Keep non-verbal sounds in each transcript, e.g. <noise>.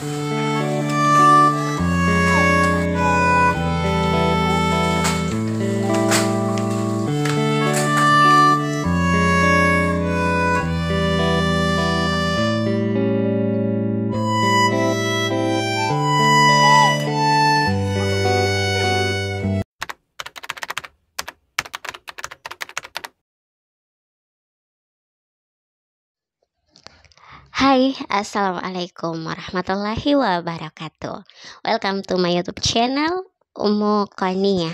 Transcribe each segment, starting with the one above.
Thank you. Hai, Assalamualaikum warahmatullahi wabarakatuh Welcome to my youtube channel Umu Koni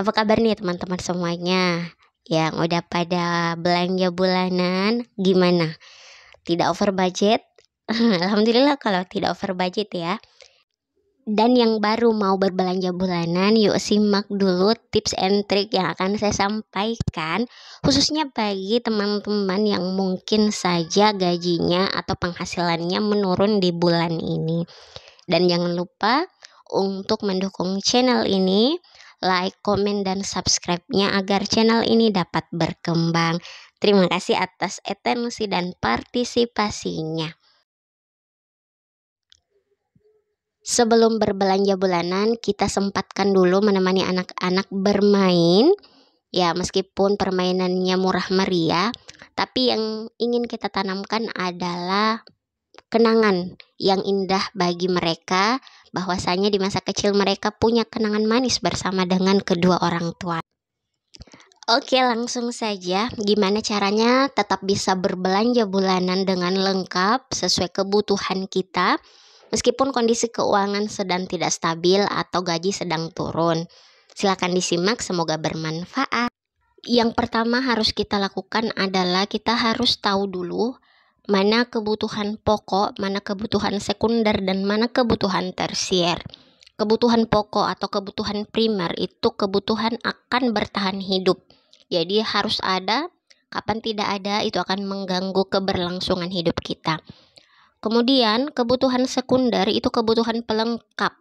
Apa kabar nih teman-teman semuanya Yang udah pada belanja bulanan Gimana? Tidak over budget? <laughs> Alhamdulillah kalau tidak over budget ya dan yang baru mau berbelanja bulanan, yuk simak dulu tips and trick yang akan saya sampaikan, khususnya bagi teman-teman yang mungkin saja gajinya atau penghasilannya menurun di bulan ini. Dan jangan lupa untuk mendukung channel ini, like, komen, dan subscribe-nya agar channel ini dapat berkembang. Terima kasih atas atensi dan partisipasinya. Sebelum berbelanja bulanan, kita sempatkan dulu menemani anak-anak bermain. Ya, meskipun permainannya murah meriah, tapi yang ingin kita tanamkan adalah kenangan yang indah bagi mereka bahwasanya di masa kecil mereka punya kenangan manis bersama dengan kedua orang tua. Oke, langsung saja. Gimana caranya tetap bisa berbelanja bulanan dengan lengkap sesuai kebutuhan kita? meskipun kondisi keuangan sedang tidak stabil atau gaji sedang turun. Silakan disimak, semoga bermanfaat. Yang pertama harus kita lakukan adalah kita harus tahu dulu mana kebutuhan pokok, mana kebutuhan sekunder, dan mana kebutuhan tersier. Kebutuhan pokok atau kebutuhan primer itu kebutuhan akan bertahan hidup. Jadi harus ada, kapan tidak ada itu akan mengganggu keberlangsungan hidup kita. Kemudian kebutuhan sekunder itu kebutuhan pelengkap.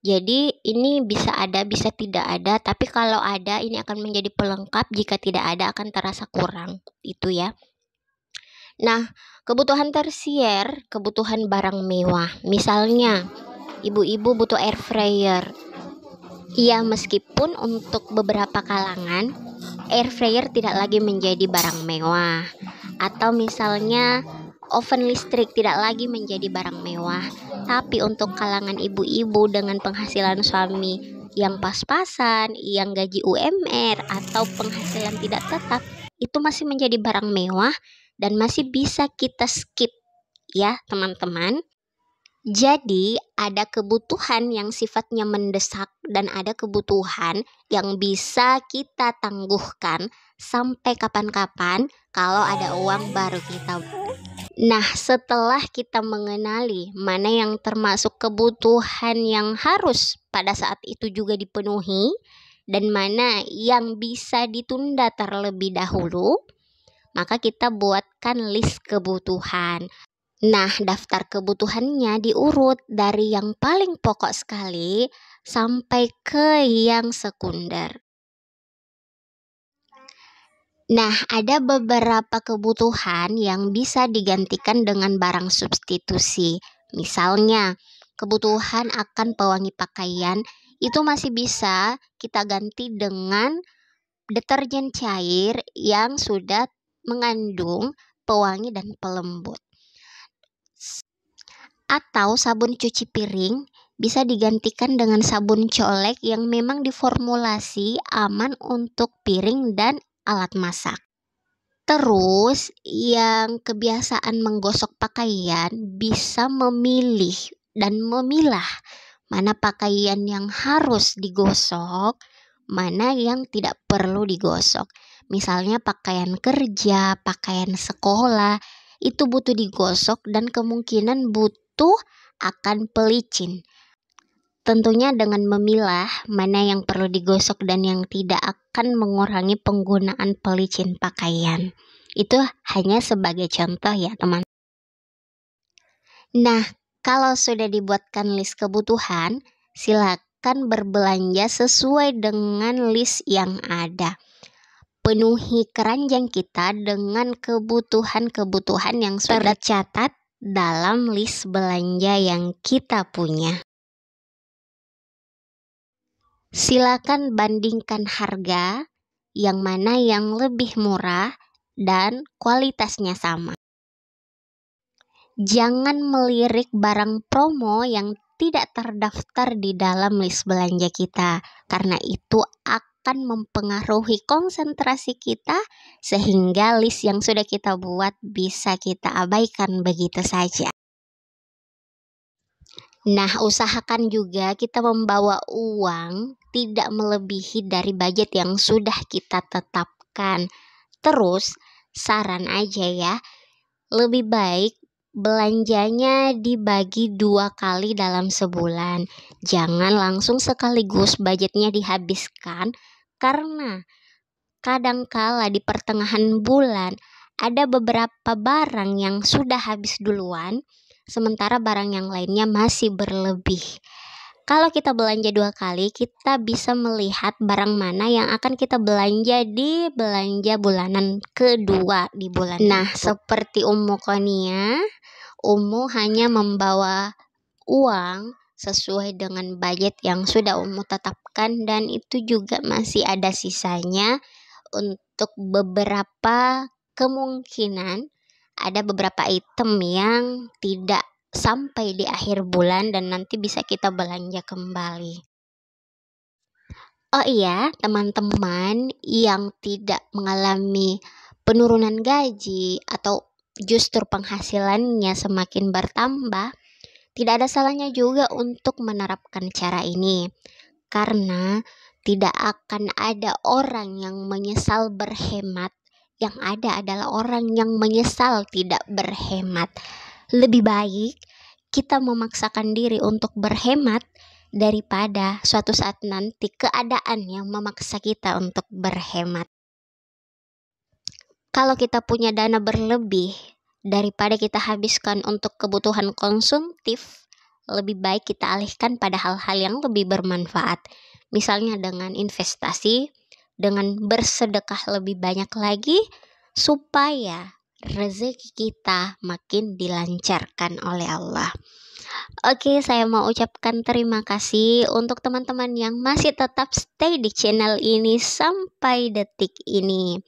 Jadi ini bisa ada, bisa tidak ada, tapi kalau ada ini akan menjadi pelengkap, jika tidak ada akan terasa kurang. Itu ya. Nah, kebutuhan tersier, kebutuhan barang mewah. Misalnya, ibu-ibu butuh air fryer. Iya meskipun untuk beberapa kalangan air fryer tidak lagi menjadi barang mewah. Atau misalnya oven listrik tidak lagi menjadi barang mewah, tapi untuk kalangan ibu-ibu dengan penghasilan suami yang pas-pasan, yang gaji UMR atau penghasilan tidak tetap, itu masih menjadi barang mewah dan masih bisa kita skip ya, teman-teman. Jadi, ada kebutuhan yang sifatnya mendesak dan ada kebutuhan yang bisa kita tangguhkan sampai kapan-kapan kalau ada uang baru kita Nah, setelah kita mengenali mana yang termasuk kebutuhan yang harus pada saat itu juga dipenuhi dan mana yang bisa ditunda terlebih dahulu, maka kita buatkan list kebutuhan. Nah, daftar kebutuhannya diurut dari yang paling pokok sekali sampai ke yang sekunder. Nah, ada beberapa kebutuhan yang bisa digantikan dengan barang substitusi. Misalnya, kebutuhan akan pewangi pakaian itu masih bisa kita ganti dengan deterjen cair yang sudah mengandung pewangi dan pelembut. Atau sabun cuci piring bisa digantikan dengan sabun colek yang memang diformulasi aman untuk piring dan alat masak. Terus, yang kebiasaan menggosok pakaian bisa memilih dan memilah mana pakaian yang harus digosok, mana yang tidak perlu digosok. Misalnya, pakaian kerja, pakaian sekolah itu butuh digosok, dan kemungkinan butuh akan pelicin. Tentunya dengan memilah mana yang perlu digosok dan yang tidak akan mengurangi penggunaan pelicin pakaian. Itu hanya sebagai contoh ya teman. Nah, kalau sudah dibuatkan list kebutuhan, silakan berbelanja sesuai dengan list yang ada. Penuhi keranjang kita dengan kebutuhan-kebutuhan yang sudah tercatat dalam list belanja yang kita punya. Silakan bandingkan harga yang mana yang lebih murah dan kualitasnya sama. Jangan melirik barang promo yang tidak terdaftar di dalam list belanja kita, karena itu akan mempengaruhi konsentrasi kita, sehingga list yang sudah kita buat bisa kita abaikan begitu saja. Nah, usahakan juga kita membawa uang tidak melebihi dari budget yang sudah kita tetapkan. Terus, saran aja ya, lebih baik belanjanya dibagi dua kali dalam sebulan. Jangan langsung sekaligus budgetnya dihabiskan karena kadangkala di pertengahan bulan ada beberapa barang yang sudah habis duluan, sementara barang yang lainnya masih berlebih. Kalau kita belanja dua kali, kita bisa melihat barang mana yang akan kita belanja di belanja bulanan kedua di bulan. Nah, seperti Umu Konia, Umu hanya membawa uang sesuai dengan budget yang sudah Umu tetapkan dan itu juga masih ada sisanya untuk beberapa kemungkinan ada beberapa item yang tidak sampai di akhir bulan dan nanti bisa kita belanja kembali. Oh iya, teman-teman yang tidak mengalami penurunan gaji atau justru penghasilannya semakin bertambah, tidak ada salahnya juga untuk menerapkan cara ini. Karena tidak akan ada orang yang menyesal berhemat, yang ada adalah orang yang menyesal tidak berhemat lebih baik kita memaksakan diri untuk berhemat daripada suatu saat nanti keadaan yang memaksa kita untuk berhemat. Kalau kita punya dana berlebih daripada kita habiskan untuk kebutuhan konsumtif, lebih baik kita alihkan pada hal-hal yang lebih bermanfaat. Misalnya dengan investasi, dengan bersedekah lebih banyak lagi supaya rezeki kita makin dilancarkan oleh Allah. Oke, saya mau ucapkan terima kasih untuk teman-teman yang masih tetap stay di channel ini sampai detik ini.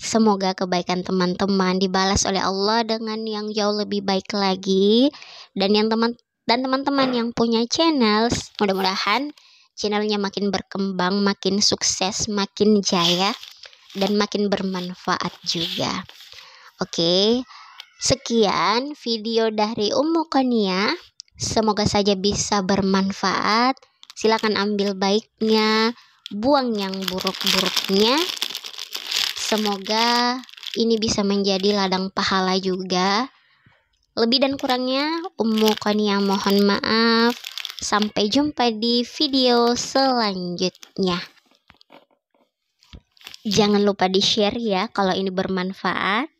Semoga kebaikan teman-teman dibalas oleh Allah dengan yang jauh lebih baik lagi dan yang teman dan teman-teman yang punya channel mudah-mudahan channelnya makin berkembang, makin sukses, makin jaya dan makin bermanfaat juga. Oke, sekian video dari Ummu Konia. Semoga saja bisa bermanfaat. Silakan ambil baiknya, buang yang buruk-buruknya. Semoga ini bisa menjadi ladang pahala juga. Lebih dan kurangnya, Ummu Konia mohon maaf. Sampai jumpa di video selanjutnya. Jangan lupa di-share ya kalau ini bermanfaat.